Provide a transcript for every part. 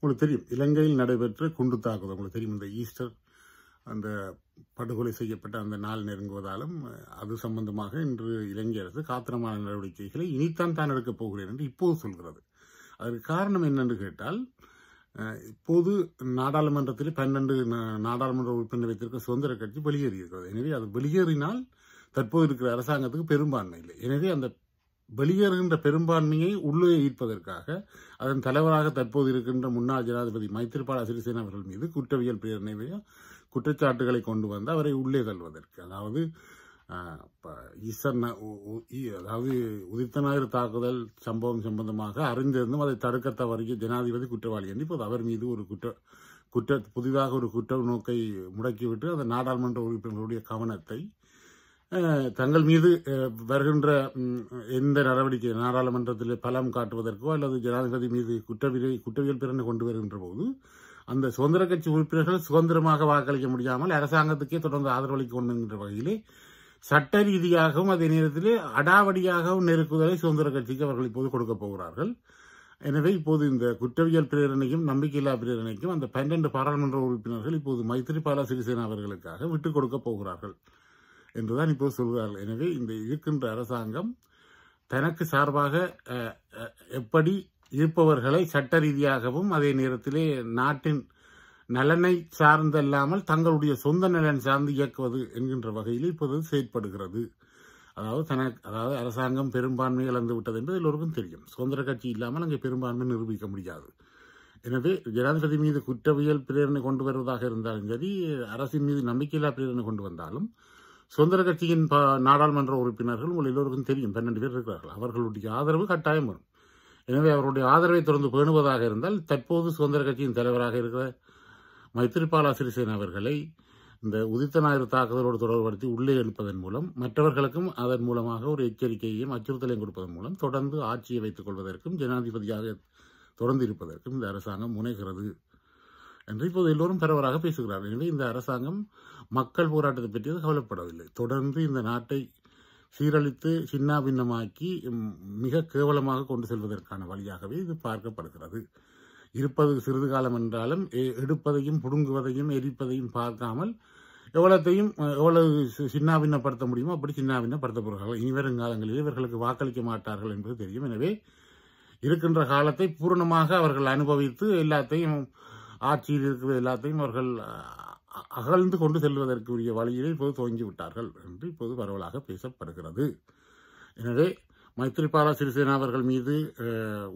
உங்களுக்கு தெரியும் இலங்கையில் நடைபெற்ற குண்டு தாக்குதல் உங்களுக்கு தெரியும் இந்த ஈஸ்டர் அந்த படுகொலை செய்யப்பட்ட அந்த நாள் நெருங்குவதாலும் அது சம்பந்தமாக இன்று இலங்கை அரசு காத்திரமான நடவடிக்கைகளை இனித்தான் தான் எடுக்கப் போகிறேன் என்று இப்போது சொல்கிறது அதற்கு காரணம் என்னென்று கேட்டால் இப்போது நாடாளுமன்றத்தில் பன்னெண்டு நாடாளுமன்ற உறுப்பினர் வைத்திருக்க சுதந்திர கட்சி வெளியேறியிருக்கிறது எனவே அது வெளியேறினால் தற்போது இருக்கிற அரசாங்கத்துக்கு பெரும்பான்மை இல்லை எனவே அந்த வெளியேறுகின்ற பெரும்பான்மையை உள்ளே ஈர்ப்பதற்காக அதன் தலைவராக தற்போது இருக்கின்ற முன்னாள் ஜனாதிபதி மைத்திரிபால சிறிசேன அவர்கள் மீது குற்றவியல் பிரிவினைய குற்றச்சாட்டுகளை கொண்டு வந்து அவரை உள்ளே தள்ளுவதற்கு அதாவது ஈஸ்வரன் அதாவது உதித்தநாயர் தாக்குதல் சம்பவம் சம்பந்தமாக அறிந்திருந்தும் அதை தடுக்க தவறிய ஜனாதிபதி குற்றவாளி என்று இப்போது அவர் மீது ஒரு குற்ற குற்ற புதிதாக ஒரு குற்ற நோக்கை முடக்கிவிட்டு அந்த நாடாளுமன்ற உறுப்பினர்களுடைய கவனத்தை தங்கள் மீது வருகின்ற எந்த நடவடிக்கை நாடாளுமன்றத்தில் பலம் காட்டுவதற்கோ அல்லது ஜனாதிபதி மீது குற்றவியல் குற்றவியல் பிறனை கொண்டு வருகின்ற போது அந்த சுதந்திர கட்சி உறுப்பினர்கள் சுதந்திரமாக வாக்களிக்க முடியாமல் அரசாங்கத்துக்கே தொடர்ந்து ஆதரவளிக்க கொண்டுங்கிற வகையிலே சட்ட ரீதியாகவும் அதே நேரத்தில் அடாவடியாகவும் நெருக்குதலை சுதந்திர கட்சிக்கு அவர்கள் இப்போது கொடுக்கப் போகிறார்கள் எனவே இப்போது இந்த குற்றவியல் பிரேரணையும் நம்பிக்கையில்லா பிரேரணைக்கும் அந்த பன்னெண்டு பாராளுமன்ற உறுப்பினர்கள் இப்போது மைத்திரிபால சிறிசேனா அவர்களுக்காக விட்டுக் கொடுக்கப் போகிறார்கள் என்றுதான் இப்போது சொல்கிறார்கள் எனவே இந்த இருக்கின்ற அரசாங்கம் தனக்கு சார்பாக எப்படி இருப்பவர்களை சட்ட ரீதியாகவும் அதே நேரத்திலே நாட்டின் நலனை சார்ந்தல்லாமல் தங்களுடைய சொந்த நலன் சார்ந்து இயக்குவது என்கின்ற வகையில் இப்போது செயற்படுகிறது அதாவது தனக்கு அதாவது அரசாங்கம் பெரும்பான்மை இழந்து விட்டது என்பது எல்லோருக்கும் தெரியும் சுதந்திர கட்சி இல்லாமல் அங்கே பெரும்பான்மை நிரூபிக்க முடியாது எனவே ஜனாதிபதி மீது குற்றவியல் பிரேரணை கொண்டு வருவதாக இருந்தாலும் சரி அரசின் மீது நம்பிக்கையில்லா பிரேரணை கொண்டு வந்தாலும் சுதந்திர கட்சியின் ப நாடாளுமன்ற உறுப்பினர்கள் உங்கள் எல்லோருக்கும் தெரியும் பன்னெண்டு பேர் இருக்கிறார்கள் அவர்களுடைய ஆதரவு கட்டாயம் வரும் எனவே அவருடைய ஆதரவை தொடர்ந்து பேணுவதாக இருந்தால் தற்போது சுதந்திர கட்சியின் தலைவராக இருக்கிற மைத்திரிபால சிறிசேன அவர்களை இந்த உதித்த நாயர் தாக்குதலோடு தொடர்படுத்தி உள்ளே எழுப்பதன் மூலம் மற்றவர்களுக்கும் அதன் மூலமாக ஒரு எச்சரிக்கையையும் அச்சுறுத்தலையும் கொடுப்பதன் மூலம் தொடர்ந்து ஆட்சியை வைத்துக் கொள்வதற்கும் ஜனாதிபதியாக தொடர்ந்து இருப்பதற்கும் இந்த அரசாங்கம் முனைகிறது என்று இப்போது எல்லோரும் பரவலாக பேசுகிறார் எனவே இந்த அரசாங்கம் மக்கள் போராட்டத்தை பற்றி கவலைப்படவில்லை தொடர்ந்து இந்த நாட்டை சீரழித்து சின்னாபின்னமாக்கி மிக கேவலமாக கொண்டு செல்வதற்கான வழியாகவே இது பார்க்கப்படுகிறது இருப்பது சிறிது காலம் என்றாலும் எடுப்பதையும் புடுங்குவதையும் எரிப்பதையும் பார்க்காமல் எவ்வளத்தையும் எவ்வளவு சின்னாபின்னப்படுத்த முடியுமோ அப்படி சின்னாபின்னப்படுத்தப்படுகிறார்கள் இனி காலங்களில் இவர்களுக்கு வாக்களிக்க மாட்டார்கள் என்பது தெரியும் எனவே இருக்கின்ற காலத்தை பூர்ணமாக அவர்கள் அனுபவித்து எல்லாத்தையும் ஆட்சியில் இருக்கிற எல்லாத்தையும் அவர்கள் அகழ்ந்து கொண்டு செல்வதற்குரிய வழியிலே இப்போது துவங்கி விட்டார்கள் என்று இப்போது பரவலாக பேசப்படுகிறது எனவே மைத்திரிபால சிறிசேனா அவர்கள் மீது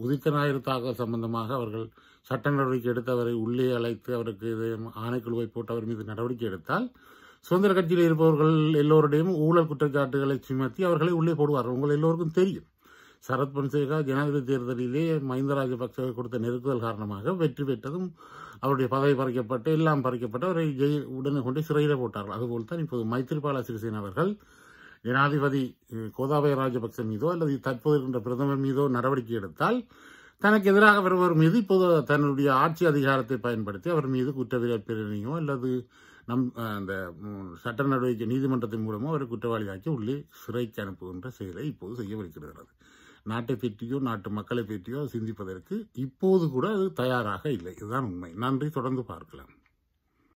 உதித்த ஞாயிறு தாக்கல் சம்பந்தமாக அவர்கள் சட்ட நடவடிக்கை எடுத்து அவரை உள்ளே அழைத்து அவருக்கு ஆணைக்குழுவை போட்டு அவர் மீது நடவடிக்கை எடுத்தால் சுதந்திர கட்சியில் இருப்பவர்கள் எல்லோருடையும் ஊழல் குற்றச்சாட்டுகளை சுமத்தி அவர்களை உள்ளே போடுவார்கள் உங்கள் எல்லோருக்கும் தெரியும் சரத் பொன்சேகா ஜனாதிபதி தேர்தலிலே மஹிந்த ராஜபக்சே கொடுத்த நெருக்குதல் காரணமாக வெற்றி பெற்றதும் அவருடைய பதவி பறிக்கப்பட்டு எல்லாம் பறிக்கப்பட்டு அவரை ஜெய உடனே கொண்டு சிறையில் போட்டார்கள் அதுபோல்தான் தான் இப்போது மைத்திரிபால சிறிசேன அவர்கள் ஜனாதிபதி கோதாபய ராஜபக்ச மீதோ அல்லது தற்போது இருக்கின்ற பிரதமர் மீதோ நடவடிக்கை எடுத்தால் தனக்கு எதிராக வருவர் மீது இப்போது தன்னுடைய ஆட்சி அதிகாரத்தை பயன்படுத்தி அவர் மீது குற்றவியல் பிரிவினையோ அல்லது நம் அந்த சட்ட நடவடிக்கை நீதிமன்றத்தின் மூலமோ அவரை குற்றவாளியாக்கி உள்ளே சிறைக்கு அனுப்புகின்ற செயலை இப்போது செய்ய நாட்டை பற்றியோ நாட்டு மக்களை பற்றியோ சிந்திப்பதற்கு இப்போது கூட அது தயாராக இல்லை இதுதான் உண்மை நன்றி தொடர்ந்து பார்க்கலாம்